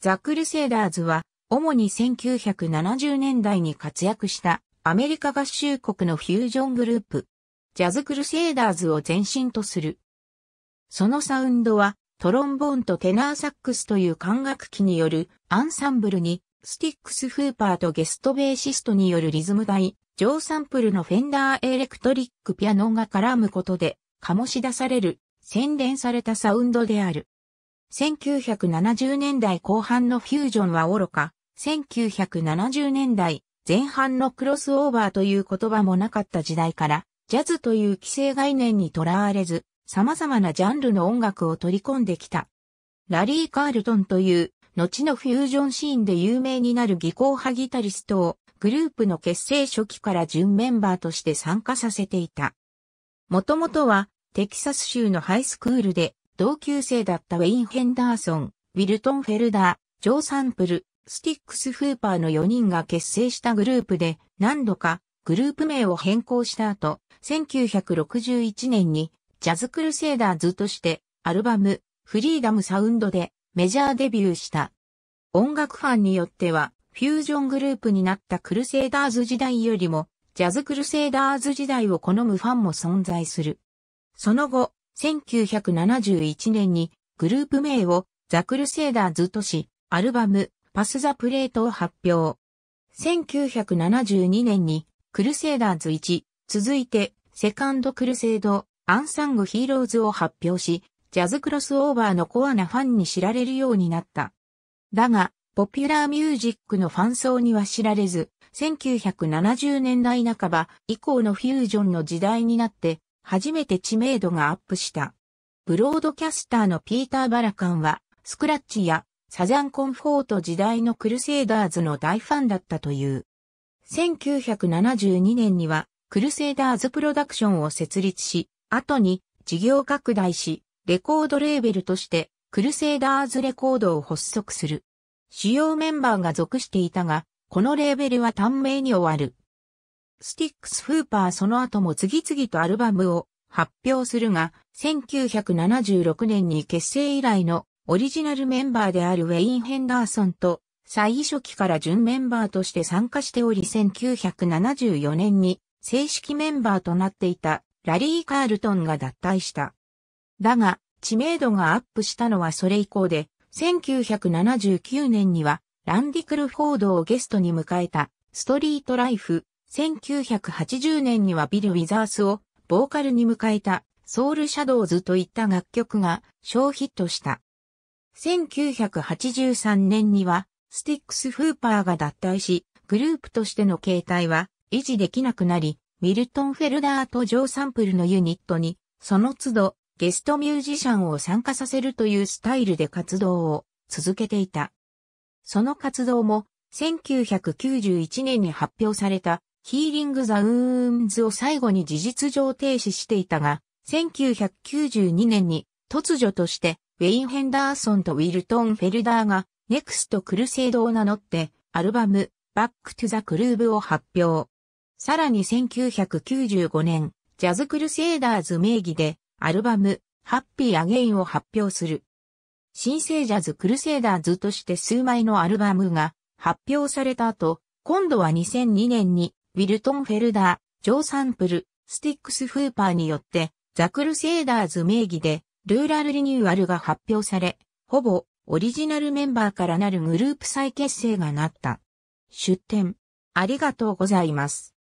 ザ・クルセイダーズは、主に1970年代に活躍したアメリカ合衆国のフュージョングループ、ジャズ・クルセイダーズを前身とする。そのサウンドは、トロンボーンとテナーサックスという管楽器によるアンサンブルに、スティックス・フーパーとゲストベーシストによるリズム台、上サンプルのフェンダーエレクトリックピアノが絡むことで、醸し出される、洗練されたサウンドである。1970年代後半のフュージョンは愚か、1970年代前半のクロスオーバーという言葉もなかった時代から、ジャズという既成概念にとらわれず、様々なジャンルの音楽を取り込んできた。ラリー・カールトンという、後のフュージョンシーンで有名になる技巧派ギタリストを、グループの結成初期から準メンバーとして参加させていた。もともとは、テキサス州のハイスクールで、同級生だったウェイン・ヘンダーソン、ウィルトン・フェルダー、ジョー・サンプル、スティックス・フーパーの4人が結成したグループで何度かグループ名を変更した後、1961年にジャズ・クルセイダーズとしてアルバムフリーダム・サウンドでメジャーデビューした。音楽ファンによってはフュージョングループになったクルセイダーズ時代よりもジャズ・クルセイダーズ時代を好むファンも存在する。その後、1971年にグループ名をザ・クルセイダーズとし、アルバムパス・ザ・プレートを発表。1972年にクルセイダーズ1、続いてセカンド・クルセイド、アンサング・ヒーローズを発表し、ジャズクロスオーバーのコアなファンに知られるようになった。だが、ポピュラーミュージックのファン層には知られず、1970年代半ば以降のフュージョンの時代になって、初めて知名度がアップした。ブロードキャスターのピーター・バラカンは、スクラッチやサザンコンフォート時代のクルセイダーズの大ファンだったという。1972年には、クルセイダーズプロダクションを設立し、後に事業拡大し、レコードレーベルとして、クルセイダーズレコードを発足する。主要メンバーが属していたが、このレーベルは短命に終わる。スティックス・フーパーその後も次々とアルバムを発表するが、1976年に結成以来のオリジナルメンバーであるウェイン・ヘンダーソンと最初期から準メンバーとして参加しており1974年に正式メンバーとなっていたラリー・カールトンが脱退した。だが、知名度がアップしたのはそれ以降で、1979年にはランディ・クルフォードをゲストに迎えたストリート・ライフ1980年にはビル・ウィザースをボーカルに迎えたソウル・シャドウズといった楽曲が小ヒットした。1983年にはスティックス・フーパーが脱退し、グループとしての形態は維持できなくなり、ミルトン・フェルダーとジョー・サンプルのユニットに、その都度ゲストミュージシャンを参加させるというスタイルで活動を続けていた。その活動も1991年に発表されたヒーリング・ザ・ウーンズを最後に事実上停止していたが、1992年に突如としてウェイン・ヘンダーソンとウィルトン・フェルダーがネクスト・クルセイドを名乗ってアルバムバック・トゥ・ザ・クルーブを発表。さらに1995年、ジャズ・クルセイダーズ名義でアルバムハッピー・アゲインを発表する。新生ジャズ・クルセイダーズとして数枚のアルバムが発表された後、今度は2002年にウィルトン・フェルダー、ジョー・サンプル、スティックス・フーパーによって、ザ・クルセーダーズ名義で、ルーラルリニューアルが発表され、ほぼ、オリジナルメンバーからなるグループ再結成がなった。出展、ありがとうございます。